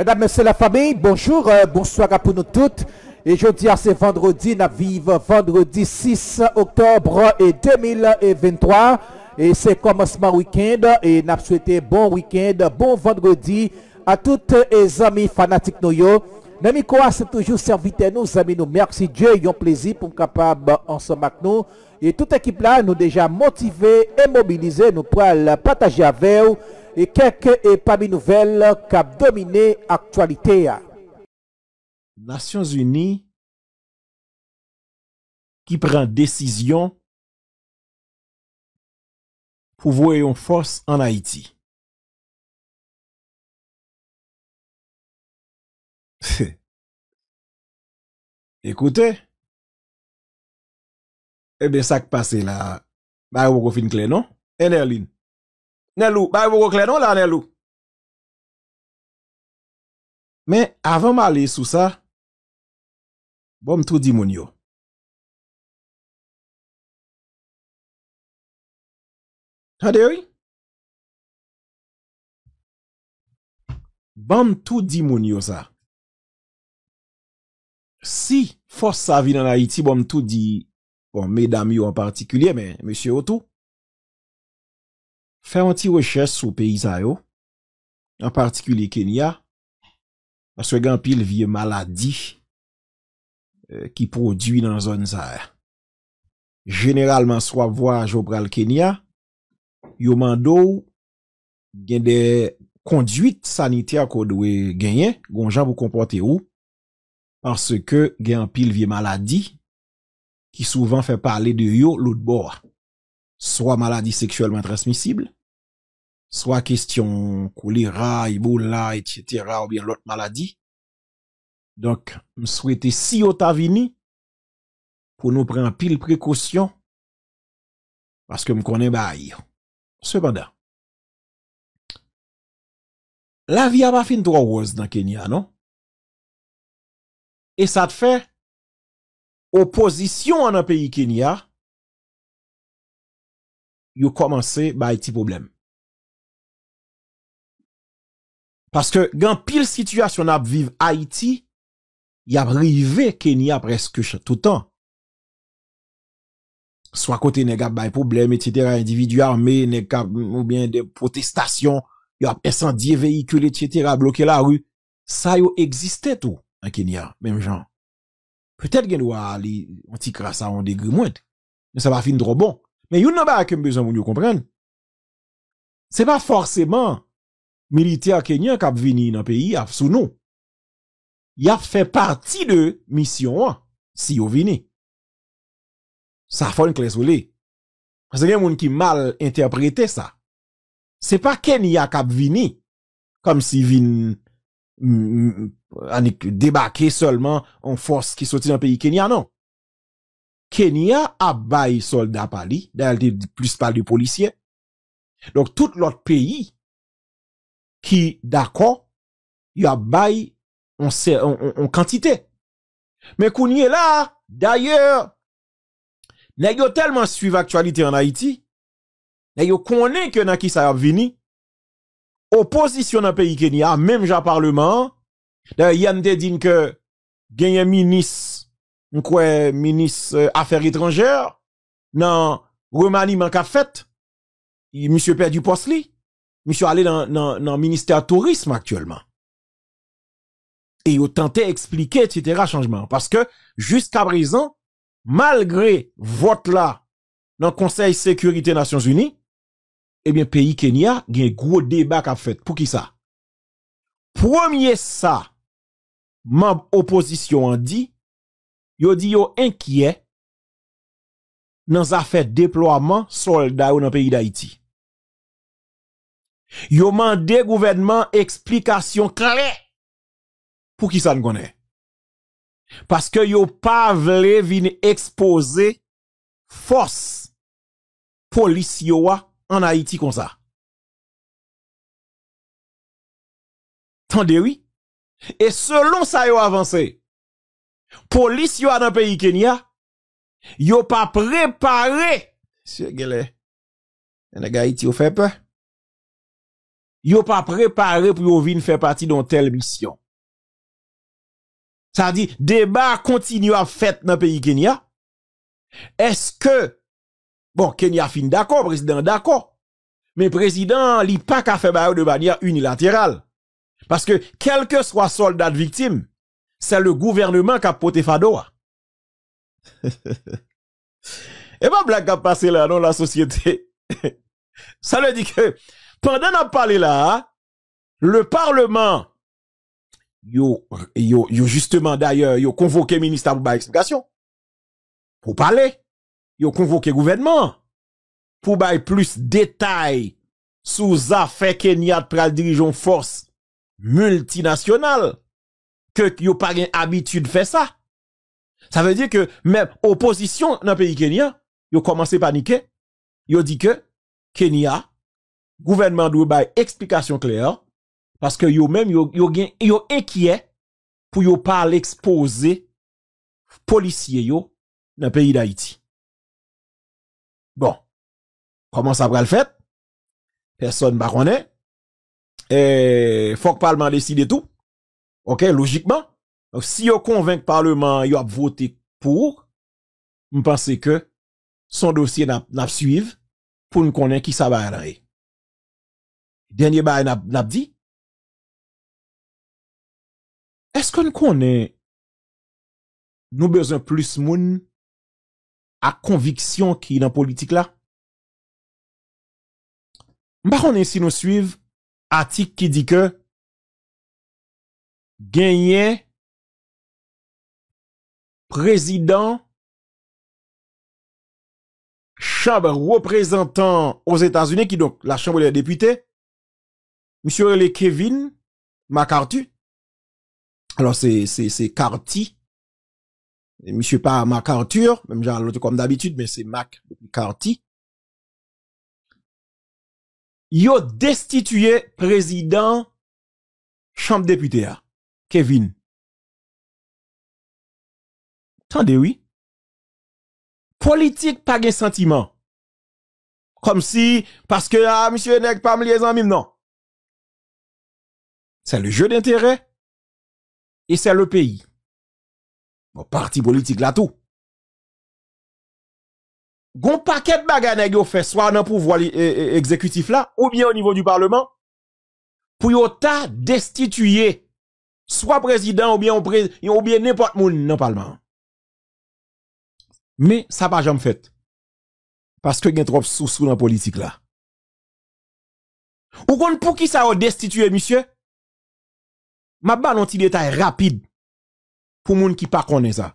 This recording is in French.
Mesdames, Messieurs la famille, bonjour, euh, bonsoir à pour nous toutes. Et jeudi à ce vendredi, nous vivons vendredi 6 octobre et 2023. Et c'est commencement week-end et nous souhaitons bon week-end, bon vendredi à toutes les amis fanatiques nous. Nami quoi, c'est toujours serviteur nous, amis nous. Merci Dieu, un plaisir pour capable ensemble avec nous. Et toute équipe là, nous déjà motivés et mobilisés, nous pour partager avec vous. E kèk e pa bi nouvel k ap domine aktualite a. Nations Unis ki pren desisyon pou vwe yon fos an Haiti. Ekoute, ebe sak pase la. Ma yon mou kofin kle non? En erlin. Nè lou, ba yon wok lè non la, nè lou. Men, avan ma ale sou sa, bom tout di moun yo. Ha deyo yon? Bom tout di moun yo sa. Si fos sa vi nan Haiti, bom tout di, bon, medam yo an partikulye, men, mè sè yo tout, fait un petit recherche sur pays en particulier Kenya parce que grand pile vieux maladie euh, qui produit dans zone ça généralement soit voyage au Bral Kenya yo mando a des conduites sanitaires qu'on doit gagner vous comporter où parce que en pile vieux maladie qui souvent fait parler de yo l'autre bord soit maladie sexuellement transmissible soit question choléra, Ebola, etc., ou bien l'autre maladie. Donc, je souhaite si vous venir pour nous prendre pile précaution, parce que je connais bien. Cependant, la vie a pas fini trop rose dans Kenya, non? Et ça te fait opposition en un pays Kenya, you commencé par avoir des problème. Parce que, dans pile situation n'a vivre Haïti, il y a privé Kenya presque tout le temps. Soit côté nèg bay problème, etc., individu armé, nèg ou bien des protestations, y a incendié véhicules, etc., bloqué la rue. Ça yo existait tout, en Kenya, même genre. Peut-être qu'il doit aller, on t'y à un degré moindre. Mais ça va finir trop bon. Mais n'y a pas besoin de comprendre. C'est pas forcément militaires kenyans qui venu dans le pays, a sous nous. fait partie de mission, si vous venez. Ça fait une clé soleil. Parce quelqu'un y a qui mal interprété ça. C'est pas Kenya qui venu, comme si vin, débarqué seulement en force qui sortit dans le pays Kenya, non. Kenya a bail soldats pali, d'ailleurs plus par les policiers. Donc tout l'autre pays qui d'accord, y a bail on, on, quantité. Mais qu'on y est là, d'ailleurs, nèg tellement suivi l'actualité en Haïti, nèg connaît que na qui ça a vini. Opposition dans pays a, même le parlement, d'ailleurs y te dit que un ministre, quoi ministre euh, affaires étrangères dans remaniement qu'a fait, monsieur perdu poste Monsieur allé dans, dans, ministère tourisme actuellement. Et il tenté expliquer, etc., changement. Parce que, jusqu'à présent, malgré vote là, dans le Conseil sécurité Nations Unies, eh bien, pays Kenya, il y un gros débat qu'a fait. Pour qui ça? Premier ça, membre opposition il dit yo dit yo inquiet dans affaire déploiement soldat dans pays d'Haïti. Yo au gouvernement explication claire pour qui ça ne connaît. Parce que yo pas vle vin exposer force police en Haïti comme ça. Tendez oui. Et selon ça yo avancé, police yo dans pays Kenya, yo pas préparé. Monsieur Gele, en Haïti fait peur yo pas préparé pour venir faire partie d'une telle mission. Ça dit, débat continue à faire dans le pays Kenya. Est-ce que, bon, Kenya fin d'accord, président d'accord, mais président, il pas qu'à faire de manière unilatérale. Parce que, quel que soit soldat victime, c'est le gouvernement qui a poté Fadoa. Et pas blague à passer là dans la société. Ça veut dit que pendant qu'on parle là, le Parlement, yo, yo, justement d'ailleurs, yo convoqué ministre pour explication. Pour parler. Yo convoqué gouvernement. Pour bailler plus détails sous affaire Kenya pral dirigeant force multinationale. Que yo pas habitude faire ça. Ça veut dire que même opposition dans le pays Kenya, yo commencé à paniquer. Yo dit que Kenya gouvernement doit explication claire parce que yo même yo yo inquiet pour yo pas l'exposer policiers yo dans le pays d'Haïti. Bon. Comment ça va le faire? Personne ne connaît. Et eh, faut que le Parlement décide tout. OK, logiquement. si yo convainc Parlement, yo a voté pour, je pense que son dossier n'a suivre pour nous connaître qui ça va aller. Dernier bail n'a Est-ce qu'on connaît nous besoin plus moun à conviction qui dans politique là? Par contre, si nous suivons article qui dit que gagner président chambre représentant aux États-Unis qui donc la chambre des députés Monsieur le Kevin MacArthur. Alors, c'est, c'est, c'est Carty. monsieur pas MacArthur, hein. même genre l'autre comme d'habitude, mais c'est Mac Carty. Yo destitué président chambre député hein. Kevin. Attendez, oui. Politique pas de sentiment. Comme si, parce que, ah, monsieur n'est pas mes non c'est le jeu d'intérêt et c'est le pays. Bon, parti politique là tout. Gon paquet de bagages yo fait soit dans pouvoir e- e- exécutif là ou bien au niveau du parlement pour yo destituer soit président ou bien ou, bien n'importe qui dans parlement. Mais ça pas jamais fait. Parce que a trop sous sous dans politique là. Ou pour qui ça a destitué monsieur Ma ba lonti detay rapid pou moun ki pa konen za.